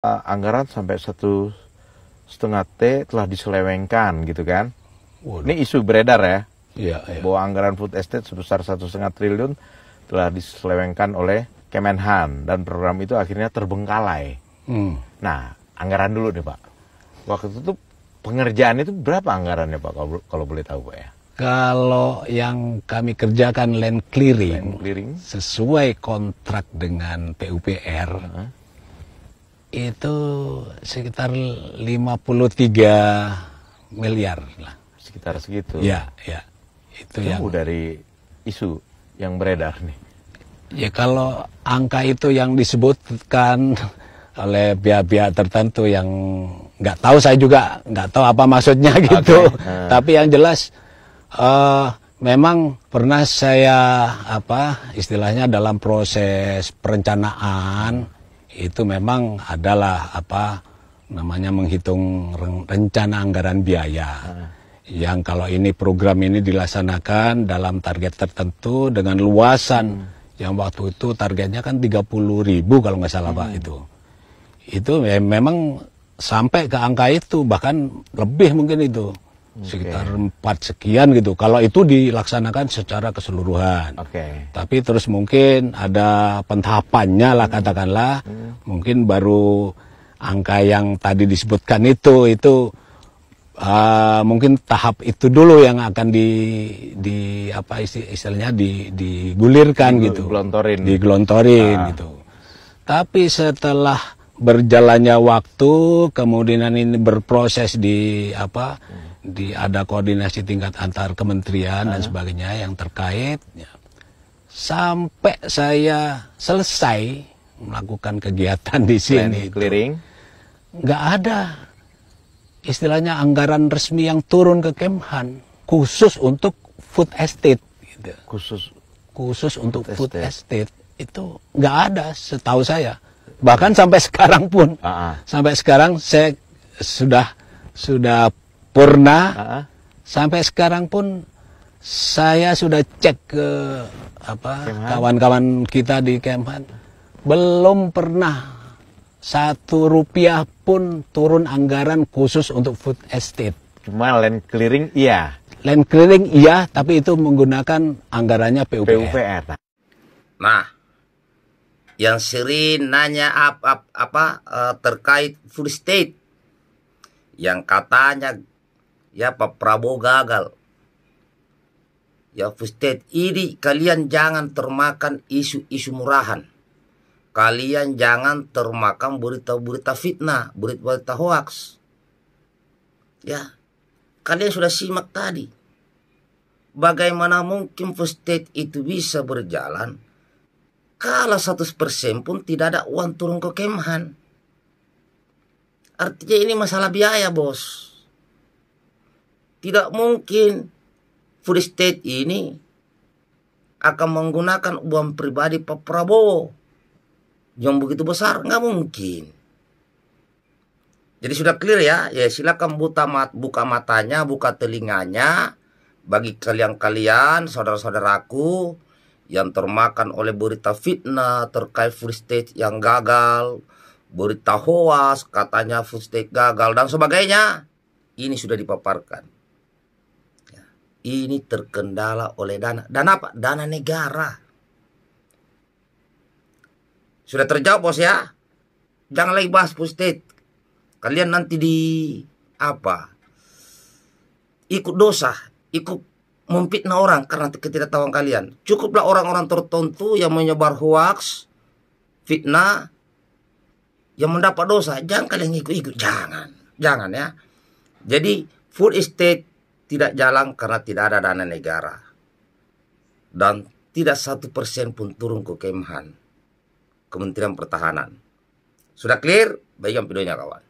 Eh, anggaran sampai satu setengah T telah diselewengkan gitu kan. Waduh. Ini isu beredar ya. Iya, iya. Bahwa anggaran food estate sebesar satu setengah triliun telah diselewengkan oleh Kemenhan dan program itu akhirnya terbengkalai. Hmm. Nah, anggaran dulu deh Pak. Waktu itu pengerjaan itu berapa anggarannya Pak kalau, kalau boleh tahu Pak ya? Kalau yang kami kerjakan land clearing, land clearing. sesuai kontrak dengan PUPR, uh -huh itu sekitar 53 miliar lah. Sekitar segitu. Ya, ya. Itu Jauh yang dari isu yang beredar nih. Ya kalau angka itu yang disebutkan oleh pihak-pihak tertentu yang nggak tahu saya juga nggak tahu apa maksudnya gitu. Okay. Tapi yang jelas uh, memang pernah saya apa istilahnya dalam proses perencanaan itu memang adalah apa namanya menghitung rencana anggaran biaya. Hmm. Yang kalau ini program ini dilaksanakan dalam target tertentu dengan luasan hmm. yang waktu itu targetnya kan 30 ribu kalau nggak salah hmm. Pak itu. Itu ya, memang sampai ke angka itu bahkan lebih mungkin itu sekitar empat sekian gitu. Kalau itu dilaksanakan secara keseluruhan. Oke. Okay. Tapi terus mungkin ada pentahapannya lah katakanlah, hmm. mungkin baru angka yang tadi disebutkan itu itu uh, mungkin tahap itu dulu yang akan di di apa istilahnya di digulirkan di, gitu. Digelontorin. Digelontorin ah. gitu. Tapi setelah berjalannya waktu kemudian ini berproses di apa hmm di ada koordinasi tingkat antar kementerian uh -huh. dan sebagainya yang terkait ya. sampai saya selesai melakukan kegiatan di sini Plan clearing nggak ada istilahnya anggaran resmi yang turun ke Kemhan khusus untuk food estate gitu. khusus khusus untuk food, food estate. itu nggak ada setahu saya bahkan sampai sekarang pun uh -huh. sampai sekarang saya sudah sudah purna uh-huh. sampai sekarang pun saya sudah cek ke apa kawan-kawan kita di Kemhan belum pernah satu rupiah pun turun anggaran khusus untuk food estate. Cuma land clearing iya. Land clearing iya, tapi itu menggunakan anggarannya PUPR. PUPR. Nah, yang sering nanya apa, apa, eh, apa terkait food estate yang katanya ya Pak Prabowo gagal. Ya State ini kalian jangan termakan isu-isu murahan. Kalian jangan termakan berita-berita fitnah, berita-berita hoax. Ya, kalian sudah simak tadi. Bagaimana mungkin State itu bisa berjalan kalau 100% pun tidak ada uang turun ke Kemhan. Artinya ini masalah biaya, Bos. Tidak mungkin Free State ini akan menggunakan uang pribadi Pak Prabowo yang begitu besar nggak mungkin. Jadi sudah clear ya, ya silakan buta mat, buka matanya, buka telinganya bagi kalian-kalian saudara-saudaraku yang termakan oleh berita fitnah terkait free state yang gagal, berita hoas katanya free state gagal dan sebagainya. Ini sudah dipaparkan ini terkendala oleh dana. Dana apa? Dana negara. Sudah terjawab bos ya. Jangan lagi bahas pustit. Kalian nanti di apa? Ikut dosa, ikut memfitnah orang karena ketidaktahuan kalian. Cukuplah orang-orang tertentu yang menyebar hoax, fitnah, yang mendapat dosa. Jangan kalian ikut-ikut, jangan, jangan ya. Jadi full estate tidak jalan karena tidak ada dana negara. Dan tidak satu persen pun turun ke Kemhan, Kementerian Pertahanan. Sudah clear? Baikkan videonya kawan.